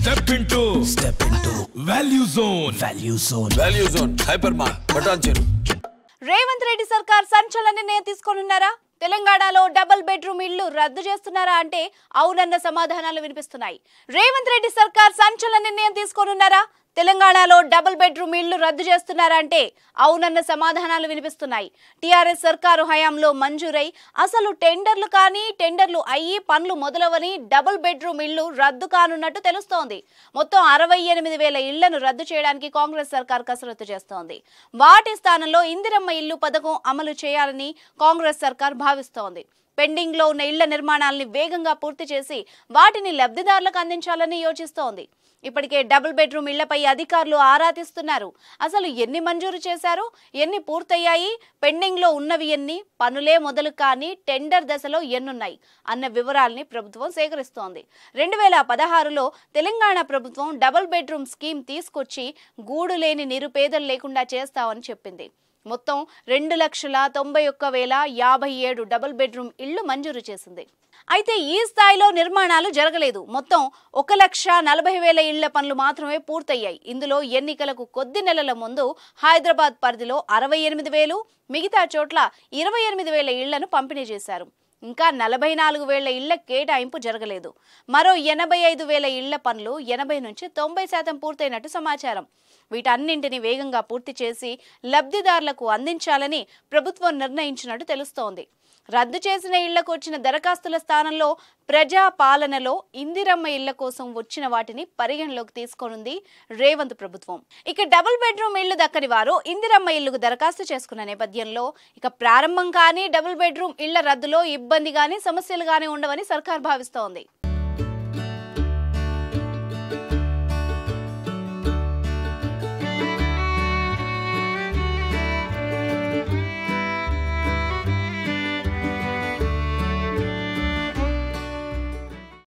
step into step into value zone value zone value zone hyper mark బటాన్ చెరు రేవంత్ రెడ్డి సర్కార్ సంచలన నిర్ణయం తీసుకోనున్నారా తెలంగాణలో డబుల్ బెడ్రూమ్ ఇళ్లు రద్దు చేస్తున్నారా అంటే అవునన్న సమాధానాలు వినిపిస్తున్నాయి రేవంత్ రెడ్డి సర్కార్ సంచలన నిర్ణయం తీసుకోనున్నారా తెలంగాణలో డబుల్ బెడ్రూమ్ ఇళ్లు రద్దు చేస్తున్నారంటే అవునన్న సమాధానాలు వినిపిస్తున్నాయి టీఆర్ఎస్ సర్కారు హయాంలో మంజూరై అసలు టెండర్లు కానీ టెండర్లు అయ్యి పనులు మొదలవని డబుల్ బెడ్రూమ్ ఇళ్లు రద్దు కానున్నట్టు తెలుస్తోంది మొత్తం అరవై ఎనిమిది వేల ఇళ్లను రద్దు చేయడానికి కాంగ్రెస్ సర్కార్ కసరత్తు చేస్తోంది వాటి స్థానంలో ఇందిరమ్మ ఇల్లు పథకం అమలు చేయాలని కాంగ్రెస్ సర్కార్ భావిస్తోంది పెండింగ్లో ఉన్న ఇళ్ల నిర్మాణాలని వేగంగా పూర్తి చేసి వాటిని లబ్ధిదారులకు అందించాలని యోచిస్తోంది ఇప్పటికే డబుల్ బెడ్రూమ్ ఇళ్లపై అధికారులు ఆరా తీస్తున్నారు అసలు ఎన్ని మంజూరు చేశారు ఎన్ని పూర్తయ్యాయి పెండింగ్లో ఉన్నవి ఎన్ని పనులే మొదలు కాని టెండర్ దశలో ఎన్నున్నాయి అన్న వివరాల్ని ప్రభుత్వం సేకరిస్తోంది రెండు వేల పదహారులో తెలంగాణ ప్రభుత్వం డబుల్ బెడ్రూమ్ స్కీమ్ తీసుకొచ్చి గూడు లేని నిరుపేదలు లేకుండా చేస్తామని చెప్పింది మొత్తం రెండు లక్షల తొంభై ఒక్క వేల యాభై ఏడు డబుల్ బెడ్రూమ్ ఇళ్లు మంజూరు చేసింది అయితే ఈ స్థాయిలో నిర్మాణాలు జరగలేదు మొత్తం ఒక లక్ష నలభై వేల ఇళ్ల పనులు మాత్రమే పూర్తయ్యాయి ఇందులో ఎన్నికలకు కొద్ది నెలల ముందు హైదరాబాద్ పరిధిలో అరవై ఎనిమిది వేలు మిగతా చోట్ల ఇరవై ఎనిమిది వేల ఇళ్లను పంపిణీ చేశారు ఇంకా నలభై నాలుగు వేల ఇళ్ల కేటాయింపు జరగలేదు మరో ఎనభై ఐదు వేల ఇళ్ల పనులు ఎనభై నుంచి తొంభై శాతం పూర్తయినట్టు సమాచారం వీటన్నింటిని వేగంగా పూర్తి చేసి లబ్ధిదారులకు అందించాలని ప్రభుత్వం నిర్ణయించినట్టు తెలుస్తోంది రద్దు చేసిన ఇళ్లకు వచ్చిన దరఖాస్తుల స్థానంలో ప్రజా పాలనలో ఇందిరమ్మ ఇళ్ల కోసం వచ్చిన వాటిని పరిగణలోకి తీసుకోనుంది రేవంత్ ప్రభుత్వం ఇక డబుల్ బెడ్రూమ్ ఇళ్లు దక్కని వారు ఇందిరమ్మ ఇళ్లకు దరఖాస్తు చేసుకున్న నేపథ్యంలో ఇక ప్రారంభం కానీ డబుల్ బెడ్రూమ్ ఇళ్ల రద్దులో ఇబ్బంది కానీ సమస్యలు కానీ ఉండవని సర్కార్ భావిస్తోంది